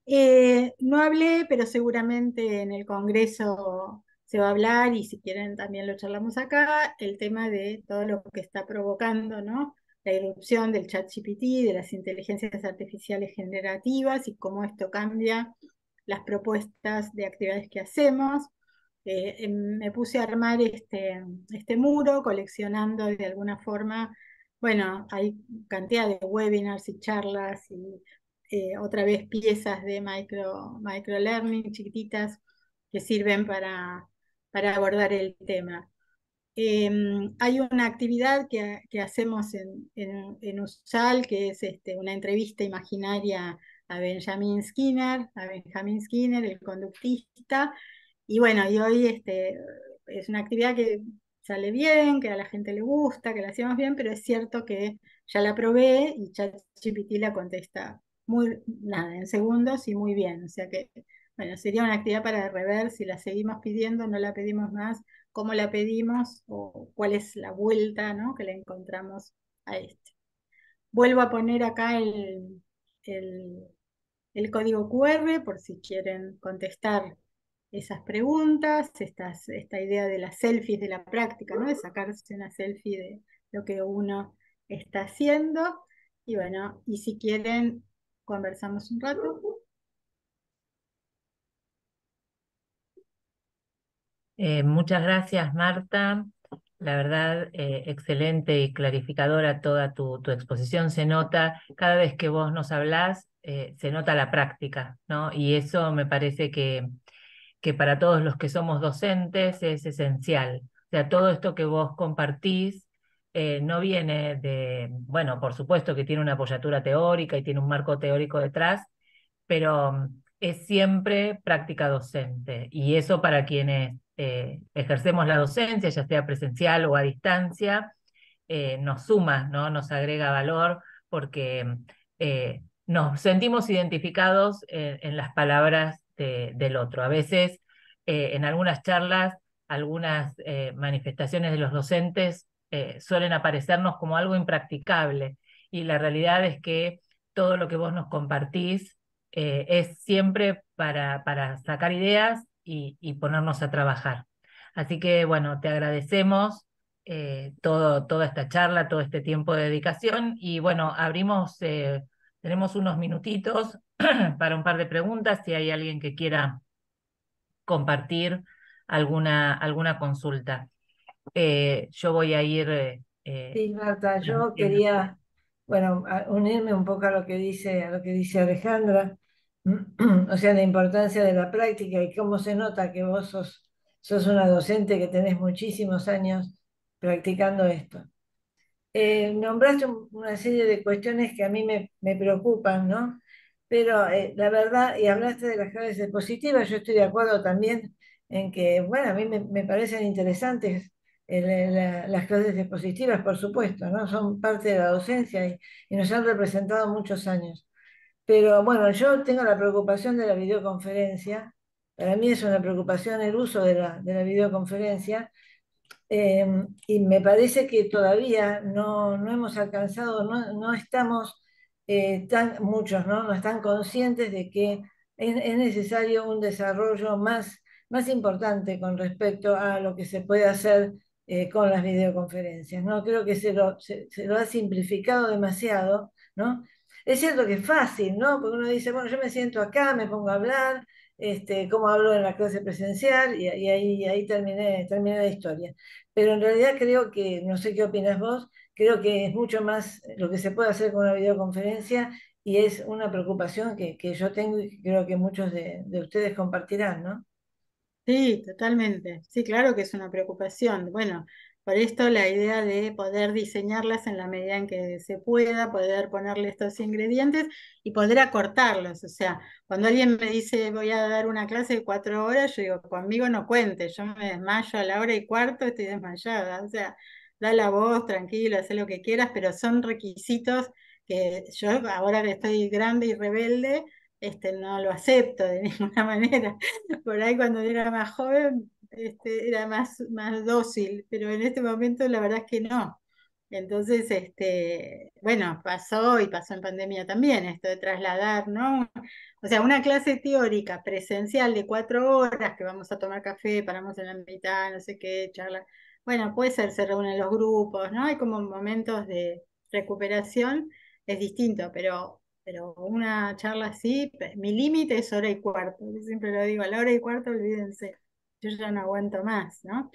Eh, no hablé, pero seguramente en el Congreso se va a hablar y si quieren también lo charlamos acá, el tema de todo lo que está provocando ¿no? la irrupción del chat GPT, de las inteligencias artificiales generativas y cómo esto cambia las propuestas de actividades que hacemos. Eh, em, me puse a armar este, este, muro coleccionando de alguna forma, bueno, hay cantidad de webinars y charlas y eh, otra vez piezas de micro, learning chiquititas que sirven para abordar el tema. Em, hay una actividad que, hacemos en, USAL, que es este, una entrevista imaginaria a Benjamin Skinner, a Benjamin Skinner, el conductista. Y bueno, y hoy este, es una actividad que sale bien, que a la gente le gusta, que la hacemos bien, pero es cierto que ya la probé y ChatGPT la contesta muy, nada, en segundos y muy bien. O sea que, bueno, sería una actividad para rever si la seguimos pidiendo, no la pedimos más cómo la pedimos o cuál es la vuelta ¿no? que le encontramos a este. Vuelvo a poner acá el, el, código QR por si quieren contestar esas preguntas, esta idea de las selfies de la práctica, ¿no? de sacarse una selfie de lo que uno está haciendo. Y bueno, y si quieren, conversamos un rato. Eh, muchas gracias, Marta. La verdad, eh, excelente y clarificadora toda tu, exposición. Se nota, cada vez que vos nos hablás, eh, se nota la práctica, ¿no? Y eso me parece que, que para todos los que somos docentes es esencial. O sea, todo esto que vos compartís no viene de, bueno, por supuesto que tiene una apoyatura teórica y tiene un marco teórico detrás, pero es siempre práctica docente. Y eso para quienes eh, ejercemos la docencia, ya sea presencial o a distancia, eh, nos suma, ¿no? nos agrega valor porque eh, nos sentimos identificados en, las palabras del otro. A veces en algunas charlas, algunas manifestaciones de los docentes suelen aparecernos como algo impracticable y la realidad es que todo lo que vos nos compartís eh, es siempre para, para sacar ideas y, ponernos a trabajar. Así que bueno, te agradecemos eh, todo, toda esta charla, todo este tiempo de dedicación y bueno, abrimos, eh, tenemos unos minutitos para un par de preguntas si hay alguien que quiera compartir alguna, alguna consulta. yo voy a ir... sí, Marta, yo quería bueno, unirme un poco a lo que dice, a lo que dice Alejandra. o sea, la importancia de la práctica y cómo se nota que vos sos, sos una docente que tenés muchísimos años practicando esto. Eh, nombraste una serie de cuestiones que a mí me, preocupan, ¿no? Pero eh, la verdad, y hablaste de las clases positivas, yo estoy de acuerdo también en que, bueno, a mí me, parecen interesantes eh, las clases expositivas, por supuesto, ¿no? Son parte de la docencia y nos han representado muchos años. Pero bueno, yo tengo la preocupación de la videoconferencia. Para mí es una preocupación el uso de la, videoconferencia. Eh, y me parece que todavía no, hemos alcanzado, no, estamos eh, tan, muchos, ¿no? están conscientes de que es, necesario un desarrollo más, más importante con respecto a lo que se puede hacer eh, con las videoconferencias. ¿no? Creo que se lo, se lo ha simplificado demasiado, ¿no? Es cierto que es fácil, ¿no? Porque uno dice, bueno, yo me siento acá, me pongo a hablar, este, cómo hablo en la clase presencial, y, ahí, ahí terminé, la historia. Pero en realidad creo que, no sé qué opinas vos, creo que es mucho más lo que se puede hacer con una videoconferencia y es una preocupación que, yo tengo y creo que muchos de, de, ustedes compartirán, ¿no? Sí, totalmente. Sí, claro que es una preocupación. Bueno, por esto la idea de poder diseñarlas en la medida en que se pueda, poder ponerle estos ingredientes y poder acortarlos. O sea, cuando alguien me dice voy a dar una clase de cuatro horas, yo digo, conmigo no cuente, yo me desmayo a la hora y cuarto, estoy desmayada. O sea, da la voz, tranquilo, haz lo que quieras, pero son requisitos que yo ahora que estoy grande y rebelde, este, no lo acepto de ninguna manera. Por ahí cuando era más joven este, era más, más dócil, pero en este momento la verdad es que no. Entonces, este, bueno, pasó y pasó en pandemia también esto de trasladar, ¿no? O sea, una clase teórica presencial de cuatro horas que vamos a tomar café, paramos en la mitad, no sé qué, charla. Bueno, puede ser, se reúnen los grupos, ¿no? Hay como momentos de recuperación, es distinto, pero, pero una charla así, mi límite es hora y cuarto, yo siempre lo digo, a la hora y cuarto olvídense yo ya no aguanto más, ¿no?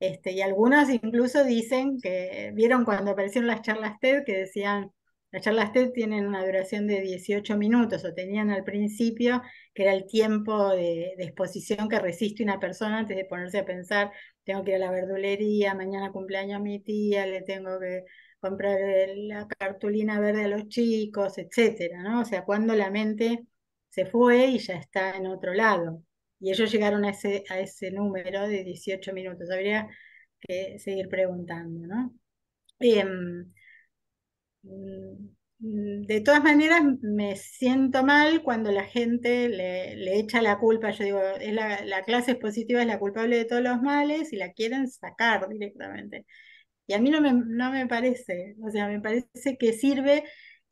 Este, y algunos incluso dicen que vieron cuando aparecieron las charlas TED que decían, las charlas TED tienen una duración de 18 minutos o tenían al principio, que era el tiempo de, exposición que resiste una persona antes de ponerse a pensar, tengo que ir a la verdulería, mañana cumpleaños a mi tía, le tengo que comprar la cartulina verde a los chicos, etcétera, ¿no? O sea, cuando la mente se fue y ya está en otro lado y ellos llegaron a ese, a ese número de 18 minutos. Habría que seguir preguntando, ¿no? Em, mm, de todas maneras, me siento mal cuando la gente le, echa la culpa. Yo digo, la, clase expositiva es la culpable de todos los males y la quieren sacar directamente. Y a mí no me, no me parece, o sea, me parece que sirve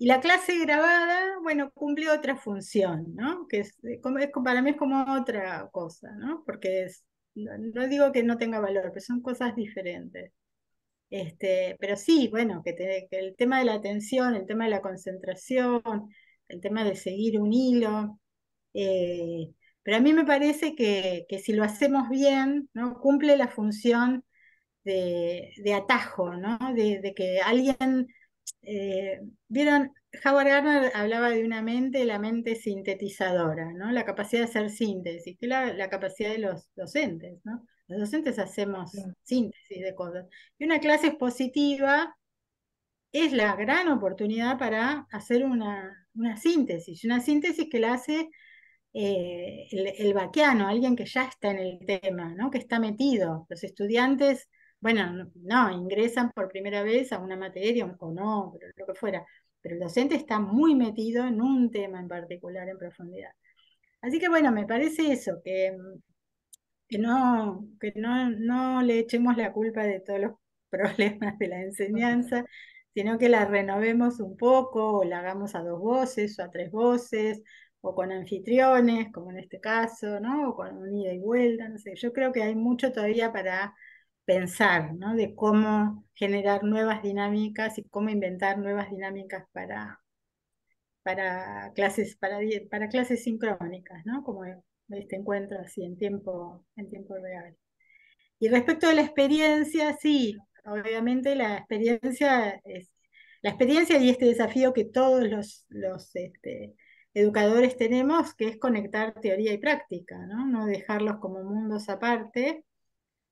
y la clase grabada, bueno, cumple otra función, ¿no? Que es, eh, para mí es como otra cosa, ¿no? Porque es, no, digo que no tenga valor, pero son cosas diferentes. Este, pero sí, bueno, que, el tema de la atención, el tema de la concentración, el tema de seguir un hilo, eh, pero a mí me parece que, si lo hacemos bien, ¿no? cumple la función de, atajo, ¿no? de, que alguien eh, vieron, Howard Gardner hablaba de una mente, la mente sintetizadora, ¿no? La capacidad de hacer síntesis, que la, capacidad de los docentes, Los docentes hacemos síntesis de cosas. Y una clase expositiva es la gran oportunidad para hacer una, una síntesis, una síntesis que la hace eh, el, el vaquiano, alguien que ya está en el tema, ¿no? que está metido. Los estudiantes bueno, no, ingresan por primera vez a una materia o no, pero lo que fuera, pero el docente está muy metido en un tema en particular en profundidad. Así que bueno, me parece eso, que, no, no, le echemos la culpa de todos los problemas de la enseñanza, sino que la renovemos un poco, o la hagamos a dos voces o a tres voces, o con anfitriones, como en este caso, ¿no? O con un ida y vuelta, no sé. Yo creo que hay mucho todavía para pensar, De cómo generar nuevas dinámicas y cómo inventar nuevas dinámicas para, para clases, para, para clases sincrónicas, ¿no? Como este encuentro así en tiempo, en tiempo real. Y respecto a la experiencia, sí, obviamente la experiencia la experiencia y este desafío que todos los, los este, educadores tenemos, que es conectar teoría y práctica, ¿no? No dejarlos como mundos aparte,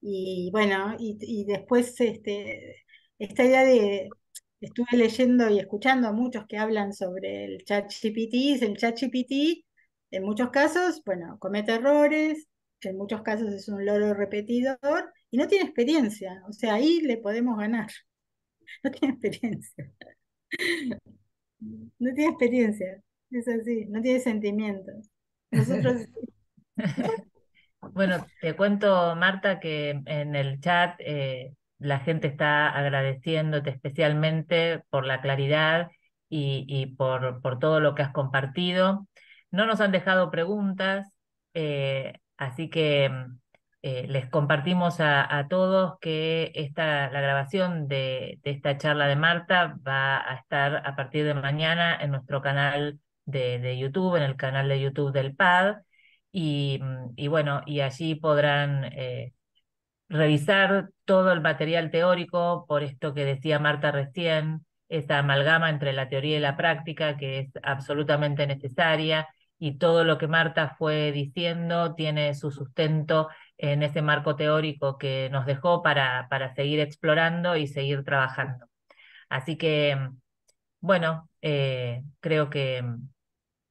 y bueno, y, después este, esta idea de, estuve leyendo y escuchando a muchos que hablan sobre el chat GPT, el chat en muchos casos, bueno, comete errores, en muchos casos es un loro repetidor y no tiene experiencia, o sea, ahí le podemos ganar, no tiene experiencia, no tiene experiencia, es así, no tiene sentimientos. Nosotros... Bueno, te cuento, Marta, que en el chat eh, la gente está agradeciéndote especialmente por la claridad y, por, por, todo lo que has compartido. No nos han dejado preguntas, eh, así que eh, les compartimos a, todos que esta, la grabación de, esta charla de Marta va a estar a partir de mañana en nuestro canal de, de YouTube, en el canal de YouTube del PAD. Mm, y, bueno, y allí podrán eh, revisar todo el material teórico, por esto que decía Marta recién, esta amalgama entre la teoría y la práctica que es absolutamente necesaria y todo lo que Marta fue diciendo tiene su sustento en ese marco teórico que nos dejó para, para seguir explorando y seguir trabajando. Así que, mm, bueno, eh, creo que mm,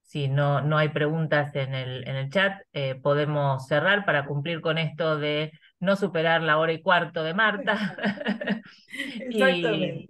si no, hay preguntas en el, en el chat, eh, podemos cerrar para cumplir con esto de no superar la hora y cuarto de Marta. y,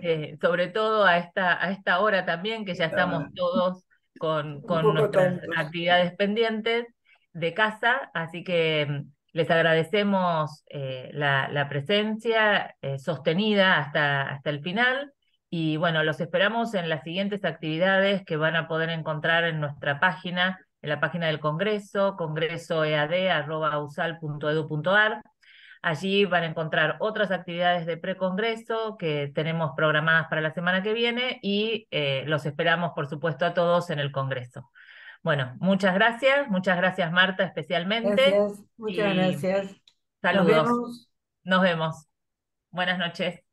eh, sobre todo a esta, a esta hora también, que ya estamos todos con, nuestras actividades pendientes de casa, así que mm, les agradecemos eh, la, presencia sostenida hasta, hasta el final y bueno, los esperamos en las siguientes actividades que van a poder encontrar en nuestra página, en la página del Congreso, congresoead.usal.edu.ar. Allí van a encontrar otras actividades de precongreso que tenemos programadas para la semana que viene y eh, los esperamos, por supuesto, a todos en el Congreso. Bueno, muchas gracias, muchas gracias Marta especialmente. muchas gracias. Saludos. Nos vemos. Buenas noches.